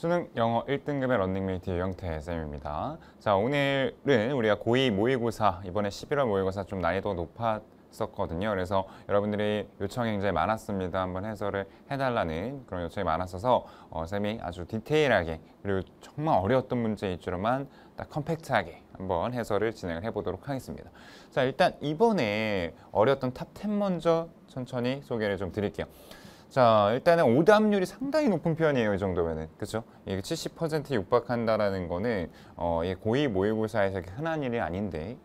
수능 영어 1등급의 런닝메이트 유영태 쌤입니다. 자 오늘은 우리가 고2 모의고사 이번에 11월 모의고사 좀 난이도가 높았었거든요. 그래서 여러분들이 요청이 굉장히 많았습니다. 한번 해설을 해달라는 그런 요청이 많았어서 어, 쌤이 아주 디테일하게 그리고 정말 어려웠던 문제일 줄만 로딱 컴팩트하게 한번 해설을 진행을 해보도록 하겠습니다. 자 일단 이번에 어려웠던 탑10 먼저 천천히 소개를 좀 드릴게요. 자 일단은 오답률이 상당히 높은 표현이에요이 정도면은 그렇죠? 이게 70% 육박한다라는 거는 어, 고위 모의고사에서 흔한 일이 아닌데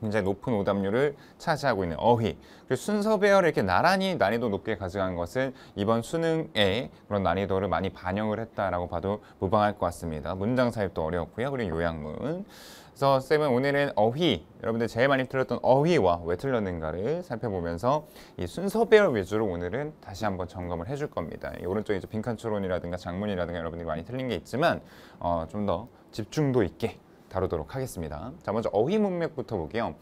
굉장히 높은 오답률을 차지하고 있는 어휘 그리고 순서 배열을 이렇게 나란히 난이도 높게 가져간 것은 이번 수능의 그런 난이도를 많이 반영을 했다라고 봐도 무방할 것 같습니다 문장 사입도어렵고요 그리고 요양문 그래서 쌤은 오늘은 어휘 여러분들 제일 많이 틀렸던 어휘와 왜 틀렸는가를 살펴보면서 이 순서 배열 위주로 오늘은 다시 한번 점검을 해줄 겁니다 오른쪽에 이제 빈칸 추론이라든가 장문이라든가 여러분들이 많이 틀린 게 있지만 어, 좀 더 집중도 있게 다루도록 하겠습니다. 자, 먼저 어휘 문맥부터 볼게요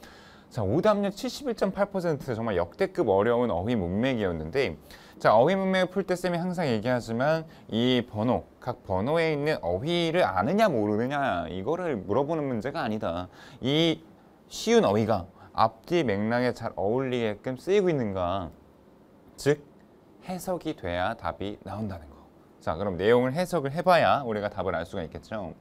자, 오답률 71.8% 정말 역대급 어려운 어휘 문맥이었는데 자, 어휘 문맥을 풀 때 쌤이 항상 얘기하지만 이 번호, 각 번호에 있는 어휘를 아느냐 모르느냐 이거를 물어보는 문제가 아니다. 이 쉬운 어휘가 앞뒤 맥락에 잘 어울리게끔 쓰이고 있는가 즉 해석이 돼야 답이 나온다는 거. 자, 그럼 내용을 해석을 해봐야 우리가 답을 알 수가 있겠죠.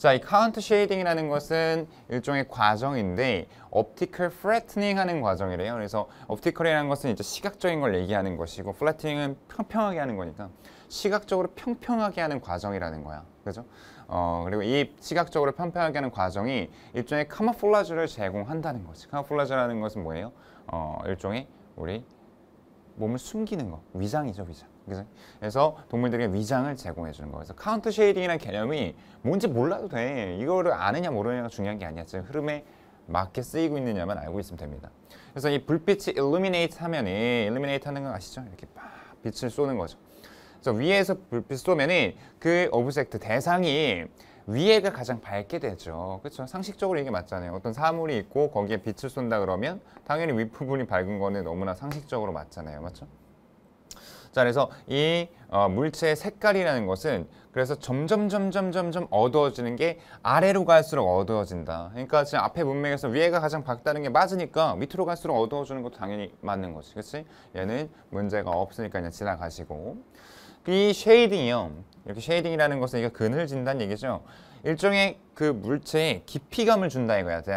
자, 이 카운트 쉐이딩이라는 것은 일종의 과정인데 옵티컬 프레트닝 하는 과정이래요. 그래서 옵티컬이라는 것은 이제 시각적인 걸 얘기하는 것이고 플래트닝은 평평하게 하는 거니까 시각적으로 평평하게 하는 과정이라는 거야. 그죠? 어, 그리고 이 시각적으로 평평하게 하는 과정이 일종의 카모플라주를 제공한다는 거지. 카모플라주라는 것은 뭐예요? 어, 일종의 우리 몸을 숨기는 거 위장이죠 위장 그래서, 그래서 동물들에게 위장을 제공해 주는 거 그래서 카운트 쉐이딩이라는 개념이 뭔지 몰라도 돼 이거를 아느냐 모르느냐가 중요한 게 아니야 지금 흐름에 맞게 쓰이고 있느냐만 알고 있으면 됩니다 그래서 이 불빛이 일루미네이트 하면은 일루미네이트 하는 거 아시죠 이렇게 막 빛을 쏘는 거죠 그래서 위에서 불빛 쏘면은 그 오브젝트 대상이 위에가 가장 밝게 되죠. 그렇죠. 상식적으로 이게 맞잖아요. 어떤 사물이 있고 거기에 빛을 쏜다 그러면 당연히 윗부분이 밝은 거는 너무나 상식적으로 맞잖아요. 맞죠? 자, 그래서 이 어, 물체의 색깔이라는 것은 그래서 점점 점점 점점 어두워지는 게 아래로 갈수록 어두워진다. 그러니까 지금 앞에 문맥에서 위에가 가장 밝다는 게 맞으니까 밑으로 갈수록 어두워지는 것도 당연히 맞는 거지. 그렇지? 얘는 문제가 없으니까 그냥 지나가시고. 이 쉐이딩이요. 이렇게 쉐이딩이라는 것은 이게 그늘진다는 얘기죠. 일종의 그 물체에 깊이감을 준다 이거야. d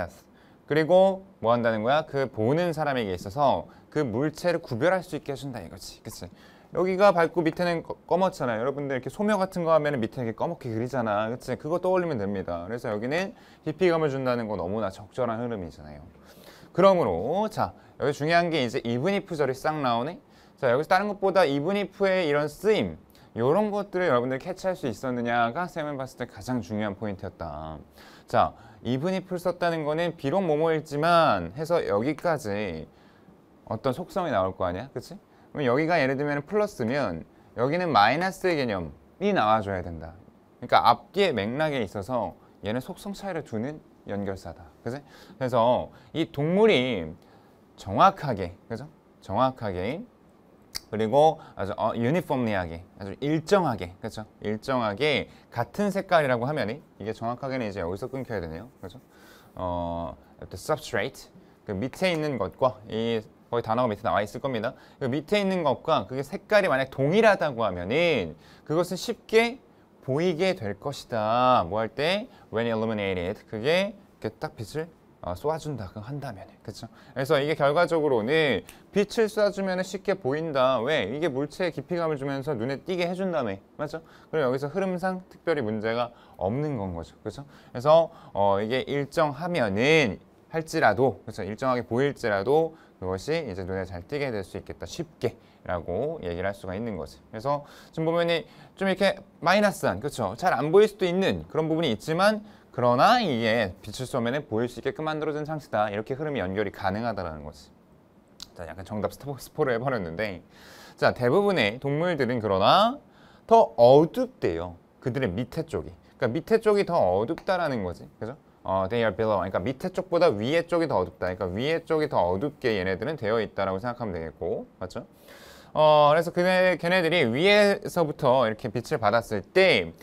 그리고 뭐 한다는 거야? 그 보는 사람에게 있어서 그 물체를 구별할 수 있게 해준다 이거지. 그치? 여기가 밝고 밑에는 검었잖아요. 여러분들 이렇게 소묘 같은 거 하면 밑에 이렇게 검게 그리잖아. 그치? 그거 떠올리면 됩니다. 그래서 여기는 깊이감을 준다는 거 너무나 적절한 흐름이잖아요. 그러므로 자 여기 중요한 게 이제 이브니프 절이 싹 나오네. 자 여기서 다른 것보다 이브니프의 이런 쓰임 이런 것들을 여러분들이 캐치할 수 있었느냐가 쌤을 봤을 때 가장 중요한 포인트였다. 자, 이분이 풀 썼다는 거는 비록 모모일지만 해서 여기까지 어떤 속성이 나올 거 아니야? 그치? 그럼 여기가 예를 들면 플러스면 여기는 마이너스의 개념이 나와줘야 된다. 그러니까 앞뒤의 맥락에 있어서 얘는 속성 차이를 두는 연결사다. 그치? 그래서 이 동물이 정확하게, 그죠? 정확하게 그리고 아주 어, 유니폼리하게 아주 일정하게 그렇죠 일정하게 같은 색깔이라고 하면이 이게 정확하게는 이제 여기서 끊겨야 되네요 그렇죠 어 substrate 그 밑에 있는 것과 이 거의 단어가 밑에 나와 있을 겁니다 그 밑에 있는 것과 그게 색깔이 만약 동일하다고 하면은 그것은 쉽게 보이게 될 것이다 뭐 할때 when illuminated 그게 이렇게 딱 빛을 어, 쏘아준다고 한다면 그렇죠? 그래서 이게 결과적으로는 빛을 쏴주면 쉽게 보인다 왜? 이게 물체에 깊이감을 주면서 눈에 띄게 해준다며 맞죠? 그럼 여기서 흐름상 특별히 문제가 없는 건 거죠 그렇죠? 그래서 어, 이게 일정하면은 할지라도 그렇죠? 일정하게 보일지라도 그것이 이제 눈에 잘 띄게 될 수 있겠다 쉽게 라고 얘기를 할 수가 있는 거죠 그래서 지금 보면이 좀 이렇게 마이너스한 그렇죠? 잘 안 보일 수도 있는 그런 부분이 있지만 그러나 이게 빛을 쏘면 보일 수 있게끔 만들어진 상치다 이렇게 흐름이 연결이 가능하다는 거지. 자, 약간 정답 스포를 해버렸는데 자, 대부분의 동물들은 그러나 더 어둡대요. 그들의 밑에 쪽이. 그러니까 밑에 쪽이 더 어둡다라는 거지. 그죠? 어, they are below. 그러니까 밑에 쪽보다 위에 쪽이 더 어둡다. 그러니까 위에 쪽이 더 어둡게 얘네들은 되어 있다라고 생각하면 되겠고. 맞죠? 어, 그래서 그네, 걔네들이 위에서부터 이렇게 빛을 받았을 때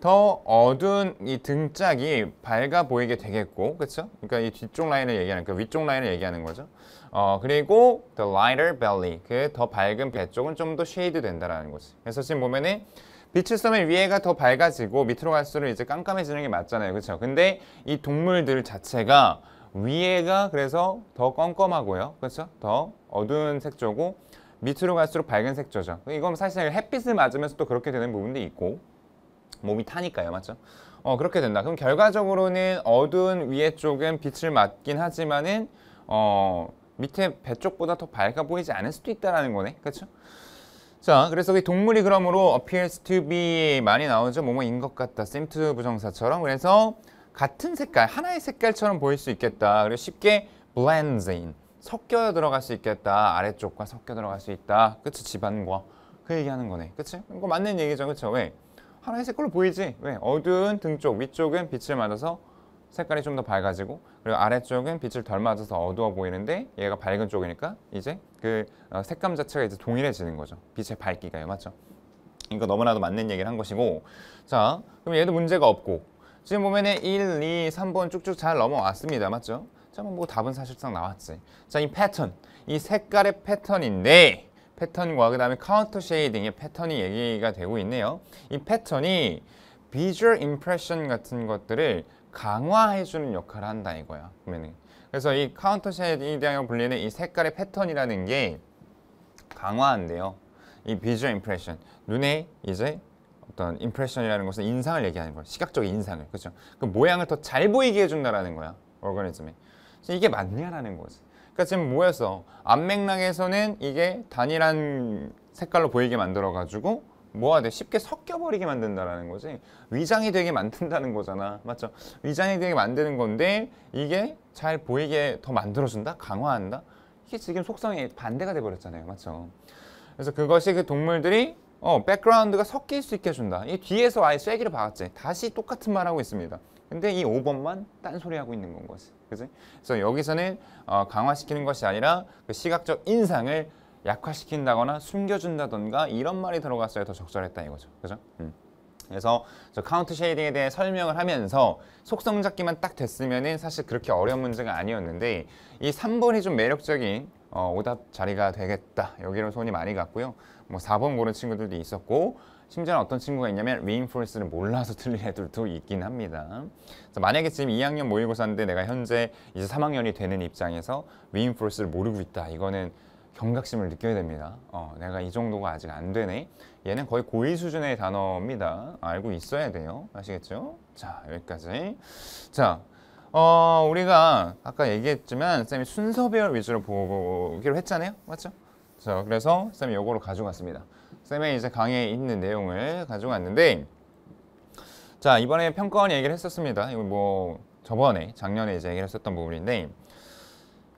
더 어두운 이 등짝이 밝아 보이게 되겠고 그렇 그러니까 이 뒤쪽 라인을 얘기하는 그 위쪽 라인을 얘기하는 거죠. 어 그리고 the lighter belly 그 더 밝은 배 쪽은 좀 더 쉐이드 된다라는 거지. 그래서 지금 보면은 빛을 쏘면 위에가 더 밝아지고 밑으로 갈수록 이제 깜깜해지는 게 맞잖아요. 그렇 근데 이 동물들 자체가 위에가 그래서 더 껌껌하고요. 그렇더 어두운 색조고 밑으로 갈수록 밝은 색조죠. 이건 사실 햇빛을 맞으면서 또 그렇게 되는 부분도 있고 몸이 타니까요 맞죠? 어 그렇게 된다 그럼 결과적으로는 어두운 위에 쪽은 빛을 맞긴 하지만은 어 밑에 배 쪽보다 더 밝아 보이지 않을 수도 있다라는 거네 그렇죠? 자 그래서 이 동물이 그러므로 appears to be 많이 나오죠 뭐뭐인 것 같다 seem to 부정사처럼 그래서 같은 색깔 하나의 색깔처럼 보일 수 있겠다 그리고 쉽게 blends in 섞여 들어갈 수 있겠다 아래쪽과 섞여 들어갈 수 있다 그렇죠 집안과 그 얘기하는 거네 그치? 이거 맞는 얘기죠 그렇죠 왜? 파란색 깔로 보이지? 왜? 네, 어두운 등쪽 위쪽은 빛을 맞아서 색깔이 좀 더 밝아지고 그리고 아래쪽은 빛을 덜 맞아서 어두워 보이는데 얘가 밝은 쪽이니까 이제 그 어, 색감 자체가 이제 동일해지는 거죠. 빛의 밝기가요. 맞죠? 이거 너무나도 맞는 얘기를 한 것이고 자 그럼 얘도 문제가 없고 지금 보면은 1, 2, 3번 쭉쭉 잘 넘어왔습니다. 맞죠? 자, 뭐 답은 사실상 나왔지. 자, 이 패턴, 이 색깔의 패턴인데 패턴과 그 다음에 카운터 쉐이딩의 패턴이 얘기가 되고 있네요. 이 패턴이 비주얼 임프레션 같은 것들을 강화해주는 역할을 한다 이거야. 그러면 그래서 이 카운터 쉐이딩이라고 불리는 이 색깔의 패턴이라는 게 강화한대요. 이 비주얼 임프레션 눈에 이제 어떤 임프레션이라는 것은 인상을 얘기하는 거예요. 시각적인 인상을 그죠그 모양을 더 잘 보이게 해준다라는 거야. 오거니즘에 이게 맞냐라는 거지. 그러니까 지금 모여서 앞맥락에서는 이게 단일한 색깔로 보이게 만들어가지고 뭐가 돼? 쉽게 섞여버리게 만든다는 거지 위장이 되게 만든다는 거잖아 맞죠? 위장이 되게 만드는 건데 이게 잘 보이게 더 만들어준다? 강화한다? 이게 지금 속성이 반대가 돼버렸잖아요 맞죠? 그래서 그것이 그 동물들이 어, 백그라운드가 섞일 수 있게 해준다 이 뒤에서 아예 쐐기를 박았지 다시 똑같은 말 하고 있습니다 근데 이 5번만 딴소리하고 있는 건 거지 그지? 그래서 여기서는 어, 강화시키는 것이 아니라 그 시각적 인상을 약화시킨다거나 숨겨준다던가 이런 말이 들어갔어야 더 적절했다 이거죠. 그죠? 음. 그래서 저 카운트 쉐이딩에 대해 설명을 하면서 속성 잡기만 딱 됐으면은 사실 그렇게 어려운 문제가 아니었는데 이 3번이 좀 매력적인 어, 오답 자리가 되겠다. 여기로 손이 많이 갔고요. 뭐 4번 고른 친구들도 있었고 심지어는 어떤 친구가 있냐면 reinforce를 몰라서 틀린 애들도 있긴 합니다. 그래서 만약에 지금 2학년 모의고사인데 내가 현재 이제 3학년이 되는 입장에서 reinforce를 모르고 있다. 이거는 경각심을 느껴야 됩니다. 어, 내가 이 정도가 아직 안 되네. 얘는 거의 고의 수준의 단어입니다. 알고 있어야 돼요. 아시겠죠? 자, 여기까지. 자, 어, 우리가 아까 얘기했지만 쌤이 순서별 위주로 보기로 했잖아요. 맞죠? 자, 그래서 쌤이 요거를 가져갔습니다. 쌤의 이제 강의에 있는 내용을 가지고왔는데자 이번에 평가원 얘기를 했었습니다. 이거 뭐 저번에 작년에 이제 얘기를 했었던 부분인데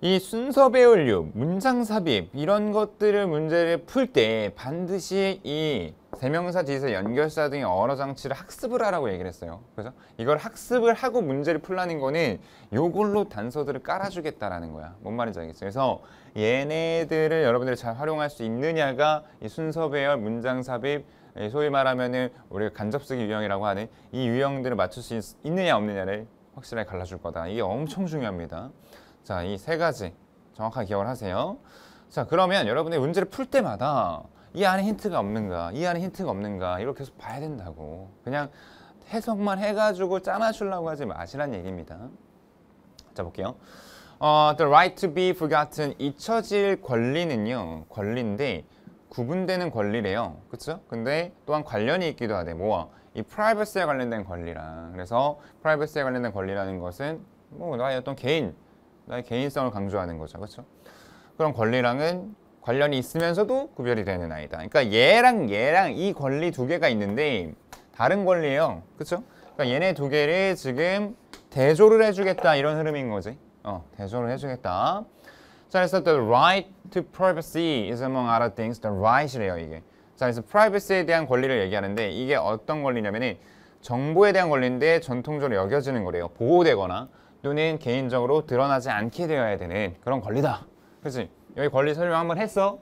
이 순서 배열류, 문장 삽입 이런 것들을 문제를 풀 때 반드시 이 대명사, 지의사, 연결사 등의 언어 장치를 학습을 하라고 얘기를 했어요. 그래서 이걸 학습을 하고 문제를 풀라는 거는 요걸로 단서들을 깔아주겠다라는 거야. 뭔 말인지 알겠어요. 그래서 얘네들을 여러분들이 잘 활용할 수 있느냐가 이 순서 배열, 문장 삽입, 소위 말하면은 우리가 간접쓰기 유형이라고 하는 이 유형들을 맞출 수 있, 느냐 없느냐를 확실하게 갈라줄 거다. 이게 엄청 중요합니다. 자, 이 세 가지 정확하게 기억을 하세요. 자, 그러면 여러분들이 문제를 풀 때마다 이 안에 힌트가 없는가 이 안에 힌트가 없는가 이렇게 계속 봐야 된다고 그냥 해석만 해가지고 짜맞추려고 하지 마시란 얘기입니다 자 볼게요 어, The right to be forgotten 잊혀질 권리는요 권리인데 구분되는 권리래요 그쵸? 근데 또한 관련이 있기도 하대 뭐와? 이 프라이버시에 관련된 권리랑 그래서 프라이버시에 관련된 권리라는 것은 뭐 나의 어떤 개인 나의 개인성을 강조하는 거죠 그쵸? 그런 권리랑은 관련이 있으면서도 구별이 되는 아이다. 그러니까 얘랑 얘랑 이 권리 두 개가 있는데 다른 권리예요. 그렇죠? 그러니까 얘네 두 개를 지금 대조를 해주겠다 이런 흐름인 거지. 어, 대조를 해주겠다. 자, 그래서 the right to privacy is among other things the right이래요 이게. 자, 그래서 privacy에 대한 권리를 얘기하는데 이게 어떤 권리냐면은 정보에 대한 권리인데 전통적으로 여겨지는 거래요. 보호되거나 또는 개인적으로 드러나지 않게 되어야 되는 그런 권리다. 그렇지? 여기 권리 설명 한번 했어.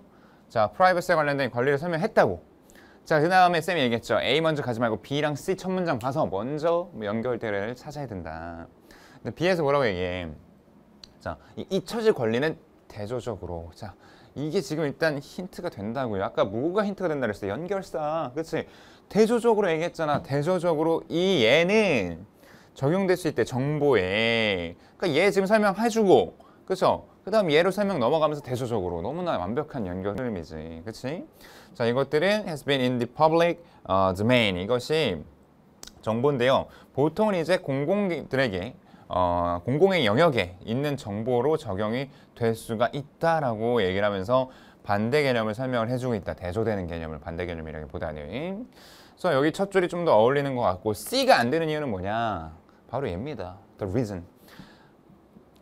자, 프라이버시에 관련된 권리를 설명했다고. 자, 그 다음에 쌤이 얘기했죠. A 먼저 가지 말고 B랑 C 첫 문장 봐서 먼저 연결대를 찾아야 된다. 근데 B에서 뭐라고 얘기해? 자, 이 잊혀질 권리는 대조적으로. 자, 이게 지금 일단 힌트가 된다고요. 아까 뭐가 힌트가 된다 그랬어요? 연결사. 그치 대조적으로 얘기했잖아. 대조적으로 이 얘는 적용될 수 있대. 정보에. 그니까얘 지금 설명해주고. 그렇죠? 그 다음 예로 설명 넘어가면서 대조적으로 너무나 완벽한 연결 흐이지 그치? 자 이것들은 has been in the public uh, domain 이것이 정보인데요 보통은 이제 공공들에게 어, 공공의 영역에 있는 정보로 적용이 될 수가 있다라고 얘기를 하면서 반대 개념을 설명을 해주고 있다. 대조되는 개념을 반대 개념이라기보다는. 그래서 여기 첫 줄이 좀 더 어울리는 것 같고 C가 안 되는 이유는 뭐냐? 바로 얘입니다. The reason.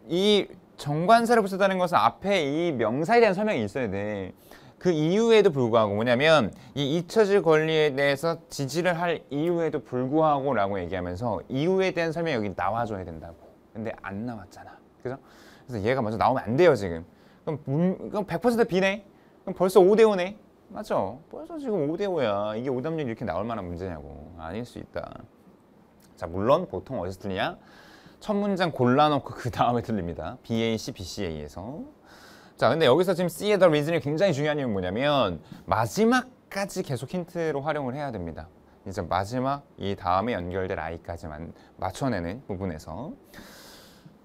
이 정관사를 붙였다는 것은 앞에 이 명사에 대한 설명이 있어야 돼. 그 이유에도 불구하고 뭐냐면 이 잊혀질 권리에 대해서 지지를 할 이유에도 불구하고 라고 얘기하면서 이유에 대한 설명이 여기 나와줘야 된다고. 근데 안 나왔잖아. 그래서 그래서 얘가 먼저 나오면 안 돼요 지금. 그럼, 문, 그럼 100%비네 그럼 벌써 5대5네? 맞죠? 벌써 지금 5대5야. 이게 오답률 이렇게 나올 만한 문제냐고. 아닐 수 있다. 자 물론 보통 어디서 틀리냐? 첫 문장 골라놓고 그 다음에 들립니다. BAC, BCA에서. 자, 근데 여기서 지금 C의 the reason이 굉장히 중요한 이유는 뭐냐면 마지막까지 계속 힌트로 활용을 해야 됩니다. 이제 마지막 이 다음에 연결될 I까지만 맞춰내는 부분에서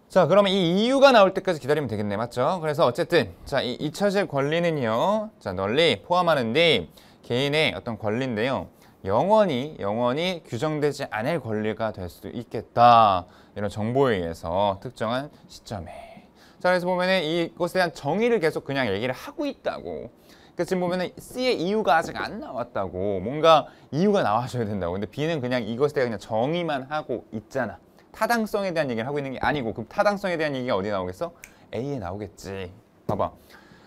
자 그러면 이 이유가 나올 때까지 기다리면 되겠네 맞죠? 그래서 어쨌든 자이 잊혀질 권리는요 자 널리 포함하는데 개인의 어떤 권리인데요 영원히 영원히 규정되지 않을 권리가 될 수도 있겠다 이런 정보에 의해서 특정한 시점에 자 그래서 보면은 이것에 대한 정의를 계속 그냥 얘기를 하고 있다고 그 지금 보면은 C의 이유가 아직 안 나왔다고 뭔가 이유가 나와줘야 된다고 근데 B는 그냥 이것에 대한 그냥 정의만 하고 있잖아 타당성에 대한 얘기를 하고 있는 게 아니고 그럼 타당성에 대한 얘기가 어디 나오겠어? A에 나오겠지 봐봐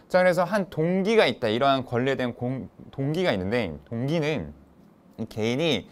자 그래서 한 동기가 있다 이러한 권리에 대한 공, 동기가 있는데 동기는 개인이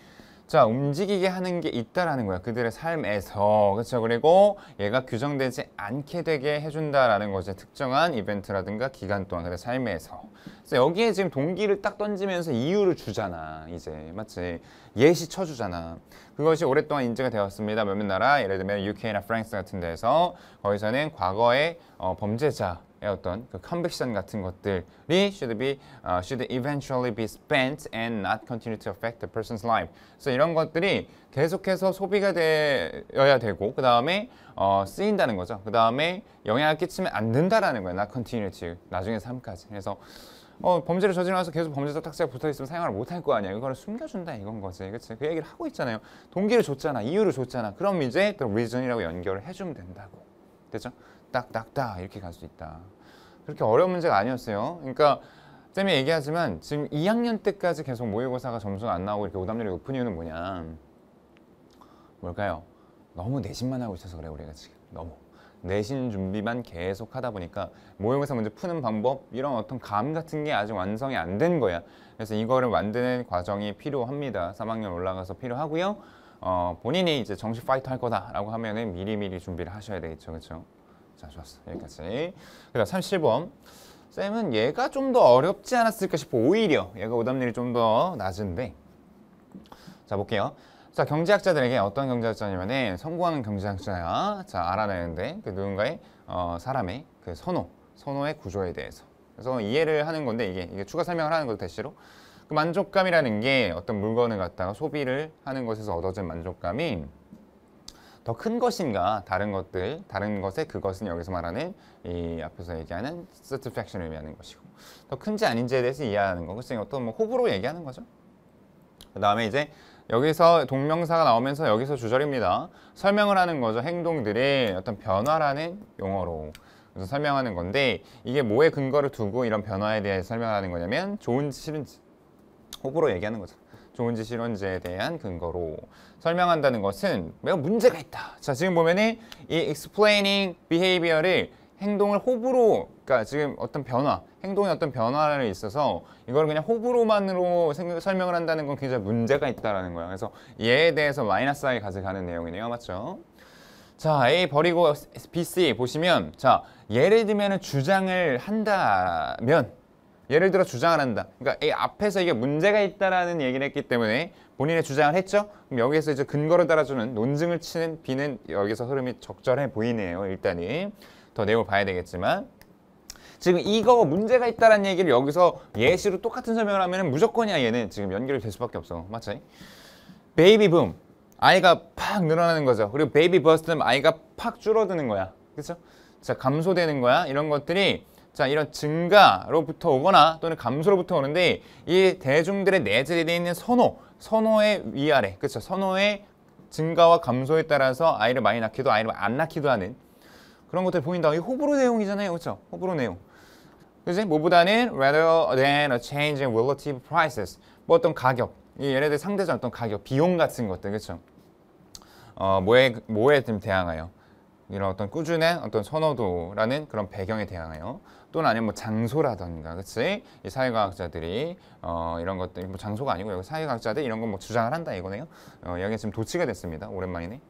자 움직이게 하는 게 있다라는 거야 그들의 삶에서 그렇죠 그리고 얘가 규정되지 않게 되게 해준다라는 거죠 특정한 이벤트라든가 기간 동안 그의 삶에서 그래서 여기에 지금 동기를 딱 던지면서 이유를 주잖아 이제 맞지 예시 쳐주잖아 그것이 오랫동안 인지가 되었습니다 몇몇 나라 예를 들면 UK나 프랑스 같은 데서 거기서는 과거의 어, 범죄자 예, 어떤 그 컨벡션 같은 것들이 should be uh, should eventually be spent and not continue to affect the person's life. 그래서 이런 것들이 계속해서 소비가 되어야 되고 그 다음에 어, 쓰인다는 거죠. 그 다음에 영향을 끼치면 안 된다라는 거예요. not continue to 나중에 삶까지. 그래서 어, 범죄를 저질러서 지 계속 범죄자 탁자에 붙어 있으면 사용을 못할 거 아니야. 이거를 숨겨준다 이건 거지. 그치? 그 얘기를 하고 있잖아요. 동기를 줬잖아. 이유를 줬잖아. 그럼 이제 또 h e reason이라고 연결을 해주면 된다고. 됐죠? 딱딱딱 이렇게 갈 수 있다. 그렇게 어려운 문제가 아니었어요. 그러니까 쌤이 얘기하지만 지금 2학년 때까지 계속 모의고사가 점수가 안 나오고 이렇게 오답률이 높은 이유는 뭐냐. 뭘까요? 너무 내신만 하고 있어서 그래 우리가 지금 너무. 내신 준비만 계속 하다 보니까 모의고사 문제 푸는 방법 이런 어떤 감 같은 게 아직 완성이 안 된 거야. 그래서 이거를 만드는 과정이 필요합니다. 3학년 올라가서 필요하고요. 어, 본인이 이제 정식 파이터 할 거다라고 하면은 미리미리 준비를 하셔야 되겠죠. 그렇죠? 자, 좋았어. 여기까지. 그 다음 37번. 쌤은 얘가 좀 더 어렵지 않았을까 싶어. 오히려 얘가 오답률이 좀 더 낮은데. 자, 볼게요. 자, 경제학자들에게 어떤 경제학자냐면은 성공하는 경제학자야. 자, 알아내는데 그 누군가의 어, 사람의 그 선호, 선호의 구조에 대해서. 그래서 이해를 하는 건데 이게 이게 추가 설명을 하는 것 대시로 그 만족감이라는 게 어떤 물건을 갖다가 소비를 하는 것에서 얻어진 만족감이 더큰 것인가 다른 것들 다른 것의 그것은 여기서 말하는 이 앞에서 얘기하는 satisfaction을 의미하는 것이고 더 큰지 아닌지에 대해서 이해하는 거고 그래서 어떤 뭐 호불호 얘기하는 거죠 그 다음에 이제 여기서 동명사가 나오면서 여기서 주절입니다 설명을 하는 거죠 행동들의 어떤 변화라는 용어로 그래서 설명하는 건데 이게 뭐에 근거를 두고 이런 변화에 대해 설명하는 거냐면 좋은지 싫은지 호불호 얘기하는 거죠 좋은지 싫은지에 대한 근거로 설명한다는 것은 매우 문제가 있다. 자, 지금 보면은 이 explaining behavior를 행동을 호불호, 그러니까 지금 어떤 변화, 행동의 어떤 변화를 있어서 이걸 그냥 호불호만으로 생각, 설명을 한다는 건 굉장히 문제가 있다라는 거야. 그래서 얘에 대해서 마이너스 하 i 가져가는 내용이네요. 맞죠? 자, A 버리고 B, C 보시면 자, 예를 들면 주장을 한다면 예를 들어 주장을 한다. 그러니까 이 앞에서 이게 문제가 있다라는 얘기를 했기 때문에 본인의 주장을 했죠. 그럼 여기에서 이제 근거를 따라주는 논증을 치는 비는 여기서 흐름이 적절해 보이네요. 일단이 더 내용을 봐야 되겠지만 지금 이거 문제가 있다라는 얘기를 여기서 예시로 똑같은 설명을 하면 무조건이야 얘는 지금 연결이 될 수밖에 없어. 맞지? 베이비 붐 아이가 팍 늘어나는 거죠. 그리고 베이비 버스트는 아이가 팍 줄어드는 거야. 그렇죠? 자 감소되는 거야. 이런 것들이 자 이런 증가로부터 오거나 또는 감소로부터 오는데 이 대중들의 내재되어 있는 선호, 선호의 위아래, 그렇죠? 선호의 증가와 감소에 따라서 아이를 많이 낳기도 아이를 안 낳기도 하는 그런 것들 보인다. 이 호불호 내용이잖아요, 그렇죠? 호불호 내용. 그지? 뭐보다는 rather than a change in relative prices. 뭐 어떤 가격, 이 예를 들어 상대적 어떤 가격, 비용 같은 것들, 그렇죠? 어, 뭐에 뭐에 좀 대항하여 이런 어떤 꾸준한 어떤 선호도라는 그런 배경에 대항하여 또는 아니면 뭐 장소라던가 그치 이 사회과학자들이 어 이런 것들 뭐 장소가 아니고 여기 사회과학자들이 런거 뭐 주장을 한다 이거네요 어 여기 지금 도치가 됐습니다 오랜만이네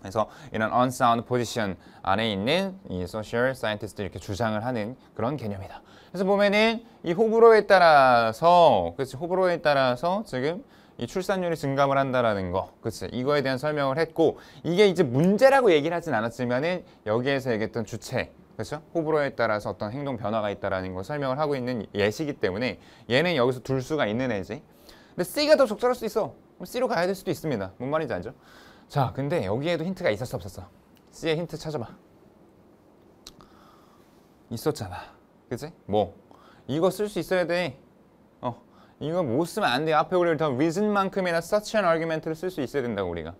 그래서 이런 unsound position 안에 있는 이 소셜 사이언티스트 이렇게 주장을 하는 그런 개념이다. 그래서 보면은 이 호불호에 따라서 그치 호불호에 따라서 지금 이 출산율이 증감을 한다라는 거, 그치 이거에 대한 설명을 했고 이게 이제 문제라고 얘기를 하진 않았지만은 여기에서 얘기했던 주체 그렇죠? 호불호에 따라서 어떤 행동 변화가 있다라는 걸 설명을 하고 있는 예시기 이 때문에 얘는 여기서 둘 수가 있는 애지. 근데 C가 더 적절할 수 있어. 그럼 C로 가야 될 수도 있습니다. 뭔 말인지 알죠? 자, 근데 여기에도 힌트가 있었어 없었어? C의 힌트 찾아봐. 있었잖아. 그치? 뭐? 이거 쓸 수 있어야 돼. 어, 이거 못 쓰면 안 돼. 앞에 우리 를 r e a s 만큼이나 such an argument를 쓸 수 있어야 된다고 우리가.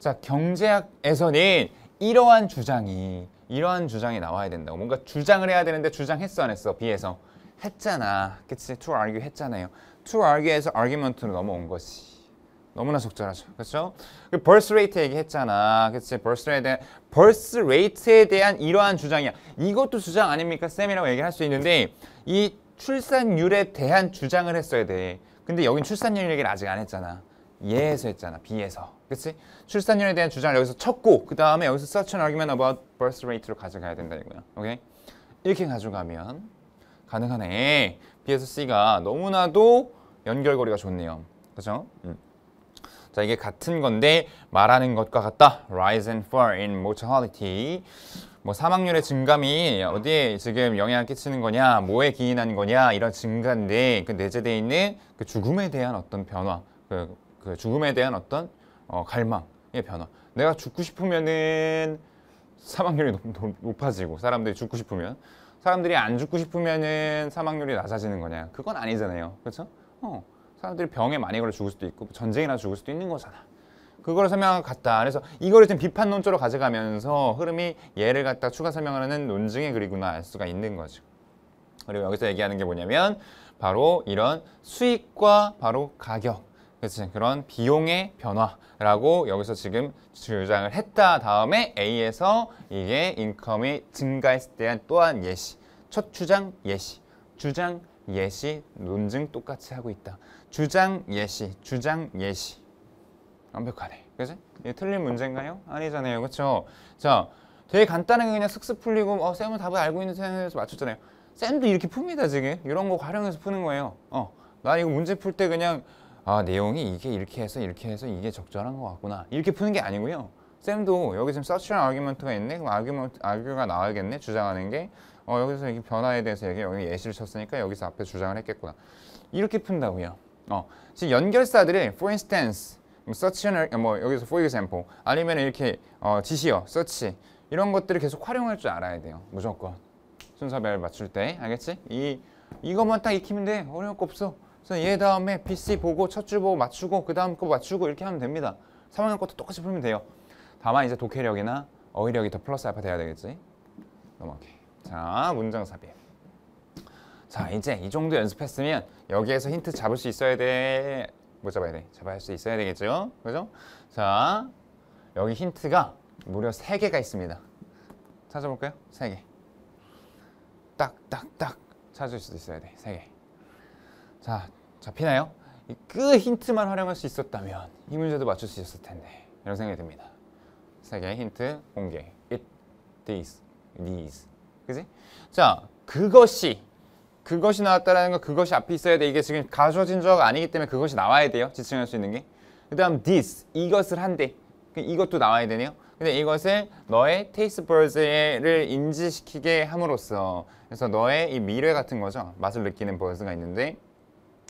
자, 경제학에서는 이러한 주장이 이러한 주장이 나와야 된다고 뭔가 주장을 해야 되는데 주장했어 안 했어 비에서 했잖아 그치 to argue 했잖아요 to argue에서 argument로 넘어온 것이 너무나 적절하죠 그렇죠? 벌스 그 레이트 얘기했잖아 그치 벌스 레이트에 벌스 레이트에 대한 이러한 주장이야 이것도 주장 아닙니까 쌤이라고 얘기를 할수 있는데 이 출산율에 대한 주장을 했어야 돼 근데 여긴 출산율 얘기를 아직 안 했잖아 예에서 했잖아. 비에서 그치? 출산율에 대한 주장을 여기서 쳤고 그 다음에 여기서 such an argument about birth rate로 가져가야 된다 이거야. 오케이? 이렇게 가져가면 가능하네. 비에서 C가 너무나도 연결고리가 좋네요. 그죠? 음. 자 이게 같은 건데 말하는 것과 같다. Rise and fall in mortality. 뭐 사망률의 증감이 어디에 지금 영향을 끼치는 거냐, 뭐에 기인한 거냐 이런 증가인데 그 내재돼 있는 그 죽음에 대한 어떤 변화, 그그 죽음에 대한 어떤 어, 갈망의 변화. 내가 죽고 싶으면은 사망률이 높, 아지고 사람들이 죽고 싶으면 사람들이 안 죽고 싶으면은 사망률이 낮아지는 거냐? 그건 아니잖아요. 그렇죠? 어. 사람들이 병에 많이 걸려 죽을 수도 있고 전쟁이나 죽을 수도 있는 거잖아. 그걸 설명한 것 같다. 그래서 이거를 지금 비판 논조로 가져가면서 흐름이 예를 갖다 추가 설명하는 논증의 글이구나 알 수가 있는 거죠. 그리고 여기서 얘기하는 게 뭐냐면 바로 이런 수익과 바로 가격 그치? 그런 비용의 변화라고 여기서 지금 주장을 했다 다음에 A에서 이게 인컴이 증가했을 때한 또한 예시 첫 주장 예시 주장 예시 논증 똑같이 하고 있다 주장 예시 주장 예시 완벽하네 그치? 이게 틀린 문제인가요? 아니잖아요 그쵸? 자 되게 간단하게 그냥 슥슥 풀리고 어 쌤은 답을 알고 있는 상황에서 맞췄잖아요 쌤도 이렇게 풉니다 지금 이런 거 활용해서 푸는 거예요 어 나 이거 문제 풀 때 그냥 아 내용이 이게 이렇게 해서 이렇게 해서 이게 적절한 것 같구나 이렇게 푸는 게 아니고요 쌤도 여기 지금 서치랑 아규먼트가 있네 그럼 아규먼트, 아규가 나와야겠네 주장하는 게 어, 여기서 이게 변화에 대해서 여기, 여기 예시를 쳤으니까 여기서 앞에 주장을 했겠구나 이렇게 푼다고요 어, 지금 연결사들이 for instance, s e a 뭐 여기서 for example 아니면 이렇게 어, 지시어, 서치 이런 것들을 계속 활용할 줄 알아야 돼요 무조건 순서별 맞출 때 알겠지? 이 이것만 딱 익히면 돼 어려울 거 없어 그래서 얘 다음에 BC 보고 첫 줄 보고 맞추고 그 다음 거 맞추고 이렇게 하면 됩니다. 3학년 것도 똑같이 풀면 돼요. 다만 이제 독해력이나 어휘력이 더 플러스 알파 돼야 되겠지. 넘어게. 자, 문장 삽입. 자, 이제 이 정도 연습했으면 여기에서 힌트 잡을 수 있어야 돼. 뭐 잡아야 돼. 잡아야 할 수 있어야 되겠죠. 그죠? 자, 여기 힌트가 무려 3개가 있습니다. 찾아볼까요? 3개. 딱 딱 딱 찾을 수도 있어야 돼. 3개. 자, 잡히나요? 그 힌트만 활용할 수 있었다면 이 문제도 맞출 수 있었을 텐데 이런 생각이 듭니다. 세 개의 힌트 공개. It, this, these. 그지? 자, 그것이 그것이 나왔다라는 건 그것이 앞에 있어야 돼. 이게 지금 가져진 적 아니기 때문에 그것이 나와야 돼요. 지칭할 수 있는 게. 그 다음 this, 이것을 한대. 그 이것도 나와야 되네요. 근데 이것을 너의 테이스 버즈를 인지시키게 함으로써 그래서 너의 이 미래 같은 거죠. 맛을 느끼는 버즈가 있는데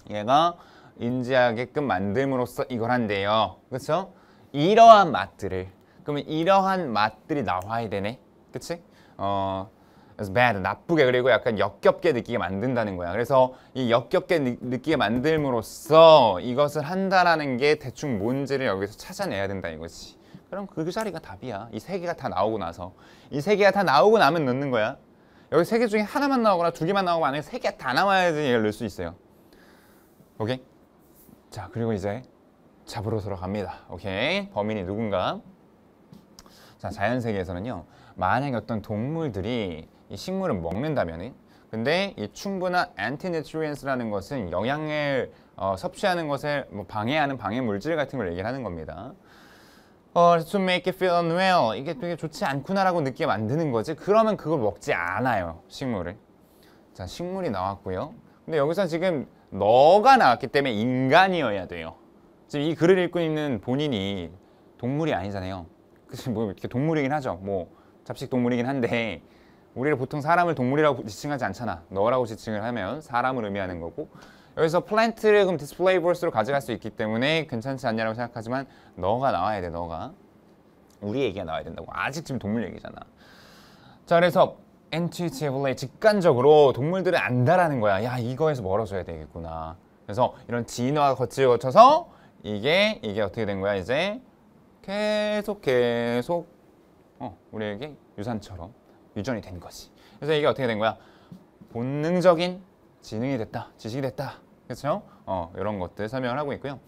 얘가 인지하게끔 만듦으로써 이걸 한대요. 그렇죠? 이러한 맛들을. 그러면 이러한 맛들이 나와야 되네. 그치? 어, 그래서 bad, 나쁘게 그리고 약간 역겹게 느끼게 만든다는 거야. 그래서 이 역겹게 느, 느끼게 만듦으로써 이것을 한다라는 게 대충 뭔지를 여기서 찾아내야 된다 이거지. 그럼 그 자리가 답이야. 이 세 개가 다 나오고 나서. 이 세 개가 다 나오고 나면 넣는 거야. 여기 세 개 중에 하나만 나오거나 두 개만 나오고 만약에 세개 다 나와야지 얘를 넣을 수 있어요. 오케이? 자 그리고 이제 잡으러 들어갑니다. 오케이? 범인이 누군가? 자 자연 세계에서는요. 만약에 어떤 동물들이 이 식물을 먹는다면 근데 이 충분한 안티뉴트리언스라는 것은 영양을 어, 섭취하는 것을 뭐 방해하는 방해 물질 같은 걸 얘기를 하는 겁니다. 어, to make it feel unwell. 이게 되게 좋지 않구나라고 느끼게 만드는 거지. 그러면 그걸 먹지 않아요. 식물을. 자, 식물이 나왔고요. 근데 여기서 지금 너가 나왔기 때문에 인간이어야 돼요. 지금 이 글을 읽고 있는 본인이 동물이 아니잖아요. 그래뭐 이렇게 동물이긴 하죠. 뭐 잡식 동물이긴 한데 우리를 보통 사람을 동물이라고 지칭하지 않잖아. 너라고 지칭을 하면 사람을 의미하는 거고 여기서 플랜트를 그럼 디스플레이 볼스로 가져갈 수 있기 때문에 괜찮지 않냐라고 생각하지만 너가 나와야 돼, 너가. 우리 얘기가 나와야 된다고. 아직 지금 동물 얘기잖아. 자, 그래서 엔 n t u i t i v e 직관적으로 동물들을 안다라는 거야. 야 이거에서 멀어져야 되겠구나. 그래서 이런 진화 거치를 거쳐서 이게 이게 어떻게 된 거야 이제 계속 계속 어, 우리에게 유산처럼 유전이 된 거지. 그래서 이게 어떻게 된 거야? 본능적인 지능이 됐다, 지식이 됐다. 그렇죠? 어, 이런 것들 설명을 하고 있고요.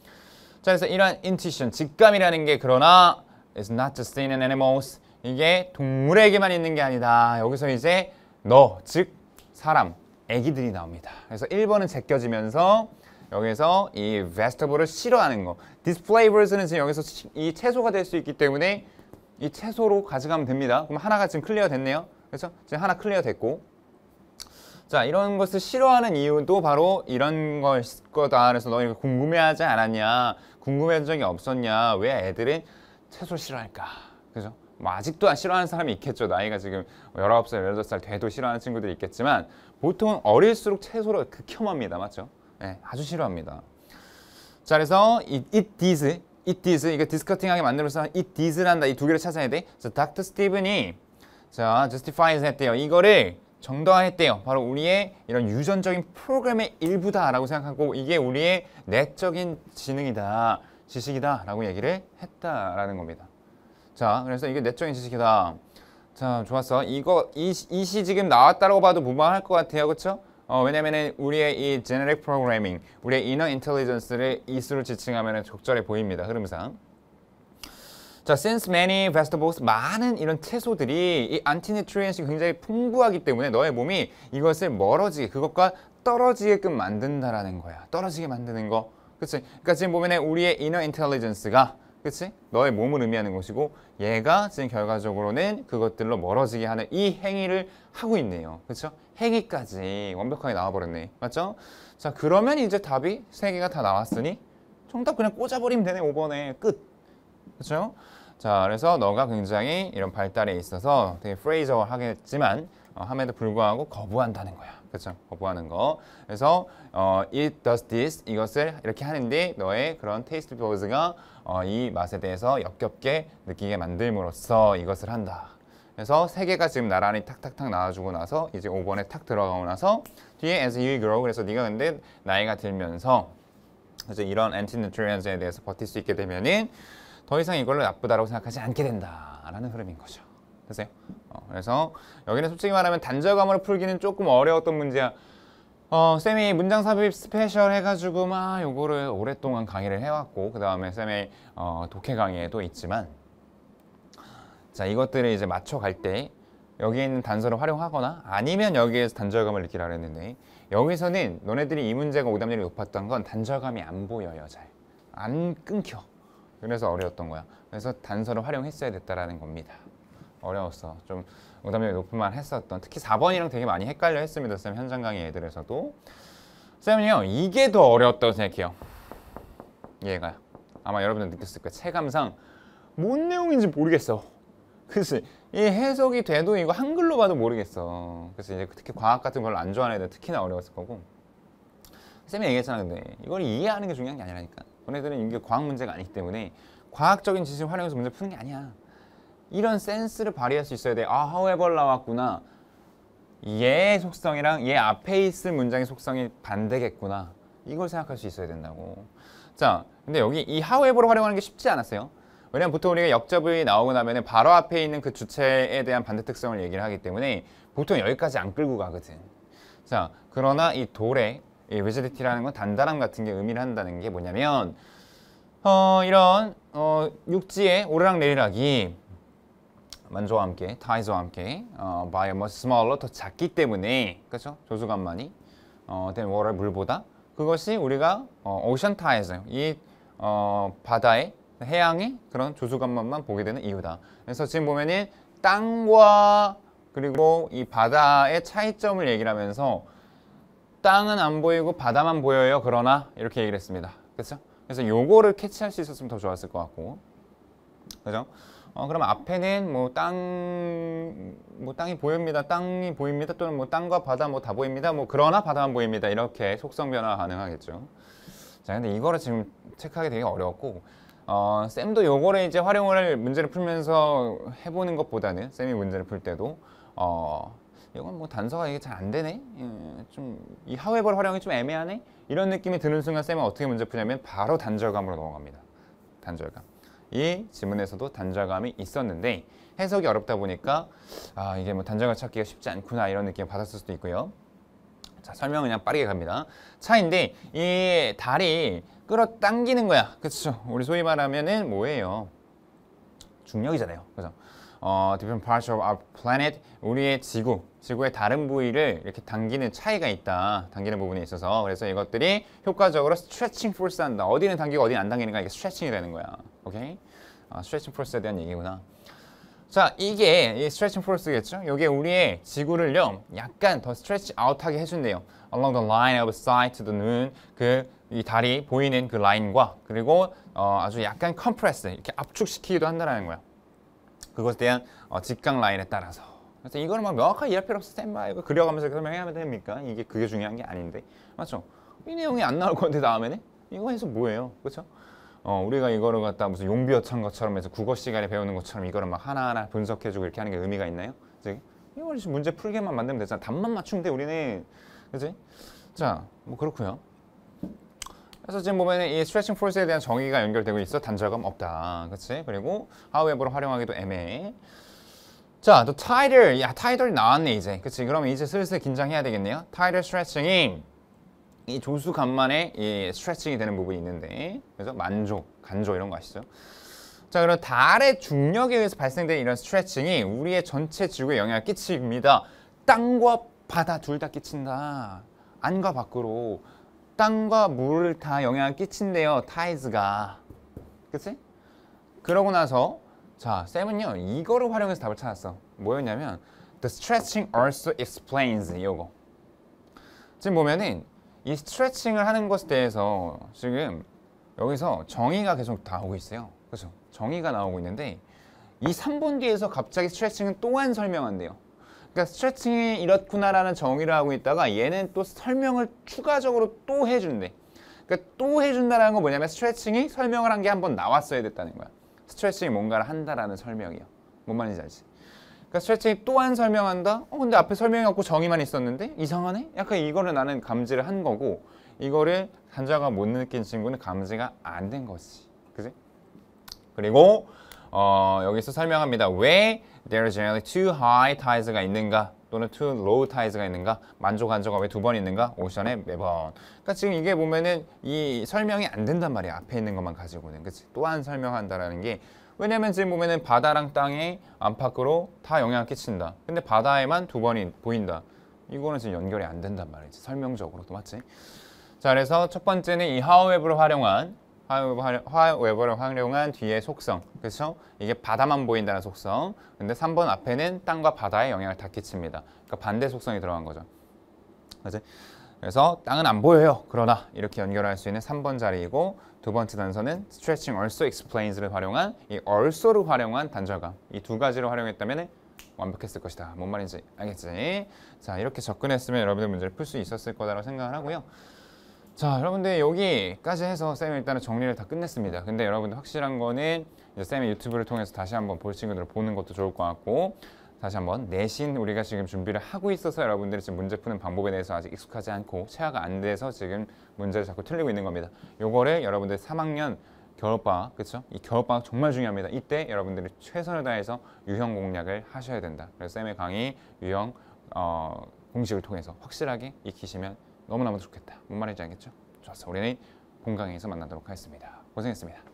자, 그래서 이러한 인티션 직감이라는 게 그러나 is not just in animals, 이게 동물에게만 있는 게 아니다. 여기서 이제 너, 즉 사람, 애기들이 나옵니다. 그래서 1번은 제껴지면서 여기서 이 vegetable를 싫어하는 거 disflavors는 지금 여기서 이 채소가 될 수 있기 때문에 이 채소로 가져가면 됩니다. 그럼 하나가 지금 클리어 됐네요. 그래서 지금 하나 클리어 됐고 자 이런 것을 싫어하는 이유도 바로 이런 걸 거다 그래서 너 이거 궁금해하지 않았냐 궁금해한 적이 없었냐 왜 애들은 채소 싫어할까 그죠 뭐 아직도 싫어하는 사람이 있겠죠. 나이가 지금 19살, 18살 돼도 싫어하는 친구들이 있겠지만 보통 어릴수록 채소를 극혐합니다. 맞죠? 네, 아주 싫어합니다. 자, 그래서 it, it is, it is, 이거 디스커팅하게 만들어서 it is란다. 이 두 개를 찾아야 돼. 자, 닥터 스티븐이 자, justifies 했대요. 이거를 정당화했대요. 바로 우리의 이런 유전적인 프로그램의 일부다라고 생각하고 이게 우리의 내적인 지능이다, 지식이다라고 얘기를 했다라는 겁니다. 자, 그래서 이게 내적인 지식이다. 자, 좋았어. 이거 이, 이시 지금 나왔다라고 봐도 무방할 것 같아요, 그렇죠? 어, 왜냐면은 우리의 이 제네릭 프로그래밍, 우리의 이너 인텔리전스를 이수로 지칭하면 적절해 보입니다, 흐름상. 자, since many vegetables, 많은 이런 채소들이 이 안티뉴트리언트가 굉장히 풍부하기 때문에 너의 몸이 이것을 멀어지게, 그것과 떨어지게끔 만든다라는 거야. 떨어지게 만드는 거. 그치? 그러니까 지금 보면 우리의 이너 인텔리전스가 그치? 너의 몸을 의미하는 것이고 얘가 지금 결과적으로는 그것들로 멀어지게 하는 이 행위를 하고 있네요. 그렇죠? 행위까지 완벽하게 나와버렸네. 맞죠? 자 그러면 이제 답이 세개가다 나왔으니 정답 그냥 꽂아버리면 되네 5번에 끝. 그렇죠? 자 그래서 너가 굉장히 이런 발달에 있어서 되게 프레이저하겠지만 어, 함에도 불구하고 거부한다는 거야. 그렇죠. 거부하는 뭐 거. 그래서 어, it does this 이것을 이렇게 하는데 너의 그런 테이스트 버즈가 어, 이 맛에 대해서 역겹게 느끼게 만들므로써 이것을 한다. 그래서 세 개가 지금 나란히 탁탁탁 나와주고 나서 이제 5번에 탁 들어가고 나서 뒤에 as you grow 그래서 네가 근데 나이가 들면서 그래서 이런 엔티 뉴트리언즈에 대해서 버틸 수 있게 되면은 더 이상 이걸로 나쁘다고 생각하지 않게 된다라는 흐름인 거죠. 그래서 어, 그래서 여기는 솔직히 말하면 단절감으로 풀기는 조금 어려웠던 문제야. 어, 쌤이 문장 삽입 스페셜 해가지고 막 요거를 오랫동안 강의를 해왔고 그 다음에 쌤의 어, 독해 강의에도 있지만 자 이것들을 이제 맞춰갈 때 여기에 있는 단서를 활용하거나 아니면 여기에서 단절감을 느끼라 그랬는데 여기서는 너네들이 이 문제가 오답률이 높았던 건 단절감이 안 보여요 잘 안 끊겨 그래서 어려웠던 거야 그래서 단서를 활용했어야 됐다라는 겁니다 어려웠어. 좀 응답률이 높을만 했었던 특히 4번이랑 되게 많이 헷갈려 했습니다. 쌤 현장 강의 애들에서도 쌤은요 이게 더 어려웠다고 생각해요. 얘가 아마 여러분들 느꼈을 거예요. 체감상 뭔 내용인지 모르겠어. 그치? 이 해석이 돼도 이거 한글로 봐도 모르겠어. 그래서 이제 특히 과학 같은 걸 안 좋아하는 애들 특히나 어려웠을 거고. 쌤이 얘기했잖아 근데 이걸 이해하는 게 중요한 게 아니라니까. 너네들은 이게 과학 문제가 아니기 때문에 과학적인 지식을 활용해서 문제 푸는 게 아니야. 이런 센스를 발휘할 수 있어야 돼. 아, however 나왔구나. 얘의 속성이랑 얘 앞에 있을 문장의 속성이 반대겠구나. 이걸 생각할 수 있어야 된다고. 자, 근데 여기 이 however를 활용하는 게 쉽지 않았어요. 왜냐면 보통 우리가 역접이 나오고 나면 바로 앞에 있는 그 주체에 대한 반대 특성을 얘기를 하기 때문에 보통 여기까지 안 끌고 가거든. 자, 그러나 이돌에이 rigidity라는 건 단단함 같은 게 의미를 한다는 게 뭐냐면 어, 이런 어, 육지의 오르락내리락이 만조와 함께 타이즈와 함께 어, by a m 스 c h 로더 작기 때문에 그렇죠 조수간만이 어, 된 h e 물보다 그것이 우리가 어, 오션 타에서 이 어, 바다의 해양의 그런 조수간만만 보게 되는 이유다. 그래서 지금 보면은 땅과 그리고 이 바다의 차이점을 얘기를 하면서 땅은 안 보이고 바다만 보여요. 그러나 이렇게 얘기를 했습니다. 그렇죠? 그래서 요거를 캐치할 수 있었으면 더 좋았을 것 같고. 그죠? 어, 그럼 앞에는 뭐 땅, 뭐 땅이 보입니다. 땅이 보입니다. 또는 뭐 땅과 바다 뭐 다 보입니다. 뭐 그러나 바다만 보입니다. 이렇게 속성 변화 가능하겠죠. 자, 근데 이거를 지금 체크하기 되게 어려웠고, 어, 쌤도 요거를 이제 활용을 문제를 풀면서 해보는 것보다는 쌤이 문제를 풀 때도 어, 이건 뭐 단서가 이게 잘 안 되네? 예, 좀이 하웨벌 활용이 좀 애매하네? 이런 느낌이 드는 순간 쌤은 어떻게 문제 푸냐면 바로 단절감으로 넘어갑니다. 단절감. 이 지문에서도 단자감이 있었는데 해석이 어렵다 보니까 아 이게 뭐 단자감 찾기가 쉽지 않구나 이런 느낌 을 받았을 수도 있고요. 자 설명 그냥 빠르게 갑니다. 차인데 이 다리 끌어당기는 거야. 그렇죠? 우리 소위 말하면은 뭐예요? 중력이잖아요. 그죠? 어, different parts of our planet 우리의 지구, 지구의 다른 부위를 이렇게 당기는 차이가 있다 당기는 부분에 있어서 그래서 이것들이 효과적으로 스트레칭 포스 한다 어디는 당기고 어디는 안 당기는가 이게 스트레칭이 되는 거야 오케이? 아, 스트레칭 포스에 대한 얘기구나 자 이게 이 스트레칭 포스겠죠? 이게 우리의 지구를요 약간 더 스트레치 아웃하게 해준대요 along the line of sight to the moon 그 이 다리 보이는 그 라인과 그리고 어, 아주 약간 컴프레스 이렇게 압축시키기도 한다는 거야 그것에 대한 어, 직각 라인에 따라서 그래서 이거는 막 뭐 명확하게 이할 필요 없어 스탠바이 그려가면서 설명해야 됩니까? 이게 그게 중요한 게 아닌데 맞죠? 이 내용이 안 나올 건데 다음에는 이거 해서 뭐예요? 그렇죠? 어, 우리가 이거를 갖다 무슨 용비어찬 것처럼 해서 국어 시간에 배우는 것처럼 이거를 막 하나하나 분석해주고 이렇게 하는 게 의미가 있나요? 이제 이거 문제 풀게만 만들면 되잖아. 답만 맞추면 돼, 우리는. 그지? 자, 뭐 그렇고요. 그래서 지금 보면은 이 스트레칭 폴스에 대한 정의가 연결되고 있어 단절감 없다. 그렇지? 그리고 하우에버로 활용하기도 애매해. 자, 또 타이틀. 야, 타이틀이 나왔네 이제. 그렇지? 그럼 이제 슬슬 긴장해야 되겠네요. 타이틀 스트레칭이 이 조수 간만에 이 스트레칭이 되는 부분이 있는데 그래서 만족 간조 이런 거 아시죠? 자, 그럼 달의 중력에 의해서 발생되는 이런 스트레칭이 우리의 전체 지구에 영향을 끼칩니다. 땅과 바다 둘 다 끼친다. 안과 밖으로 땅과 물을 다 영향을 끼친대요. 타이즈가. 그치? 그러고 나서 자, 쌤은요. 이거를 활용해서 답을 찾았어. 뭐였냐면 The stretching also explains 이거. 지금 보면은 이 스트레칭을 하는 것에 대해서 지금 여기서 정의가 계속 나오고 있어요. 그렇죠? 정의가 나오고 있는데 이 3분 뒤에서 갑자기 스트레칭은 또 한 설명한대요. 그러니까 스트레칭이 이렇구나라는 정의를 하고 있다가 얘는 또 설명을 추가적으로 또 해준대. 그러니까 또 해준다는 건 뭐냐면 스트레칭이 설명을 한 게 한 번 나왔어야 됐다는 거야. 스트레칭이 뭔가를 한다라는 설명이요. 뭔 말인지 알지? 그러니까 스트레칭이 또한 설명한다? 어 근데 앞에 설명이 없고 정의만 있었는데? 이상하네? 약간 이거를 나는 감지를 한 거고 이거를 환자가 못 느낀 친구는 감지가 안 된 거지. 그지? 그리고 어, 여기서 설명합니다. 왜 there are generally too high ties가 있는가 또는 too low ties가 있는가 만족안정가왜 두 번 있는가 오션에 매번 그러니까 지금 이게 보면은 이 설명이 안 된단 말이야 앞에 있는 것만 가지고는 그치 또한 설명한다라는 게 왜냐면 지금 보면은 바다랑 땅의 안팎으로 다 영향을 끼친다 근데 바다에만 두 번이 보인다 이거는 지금 연결이 안 된단 말이지 설명적으로도 맞지 자 그래서 첫 번째는 이 how에ver를 활용한 화 o w e v e r 를 활용한 뒤에 속성. 그렇죠? 이게 바다만 보인다는 속성. 근데 3번 앞에는 땅과 바다에 영향을 다 끼칩니다. 그러니까 반대 속성이 들어간 거죠. 그렇지? 그래서 땅은 안 보여요. 그러나 이렇게 연결할 수 있는 3번 자리이고 두 번째 단서는 stretching also explains를 활용한 이 also를 활용한 단절감. 이 두 가지를 활용했다면 완벽했을 것이다. 뭔 말인지 알겠지? 자 이렇게 접근했으면 여러분들 문제를 풀 수 있었을 거다라고 생각을 하고요. 자 여러분들 여기까지 해서 쌤이 일단은 정리를 다 끝냈습니다 근데 여러분들 확실한 거는 이제 쌤의 유튜브를 통해서 다시 한번 볼 친구들을 보는 것도 좋을 것 같고 다시 한번 내신 우리가 지금 준비를 하고 있어서 여러분들이 지금 문제 푸는 방법에 대해서 아직 익숙하지 않고 체화가 안 돼서 지금 문제를 자꾸 틀리고 있는 겁니다 요거를 여러분들 3학년 겨울방학 그쵸이 겨울방학 정말 중요합니다 이때 여러분들이 최선을 다해서 유형 공략을 하셔야 된다 그래서 쌤의 강의 유형 어, 공식을 통해서 확실하게 익히시면 너무나도 좋겠다. 뭔 말인지 알겠죠? 좋았어. 우리는 본강에서 만나도록 하겠습니다. 고생했습니다.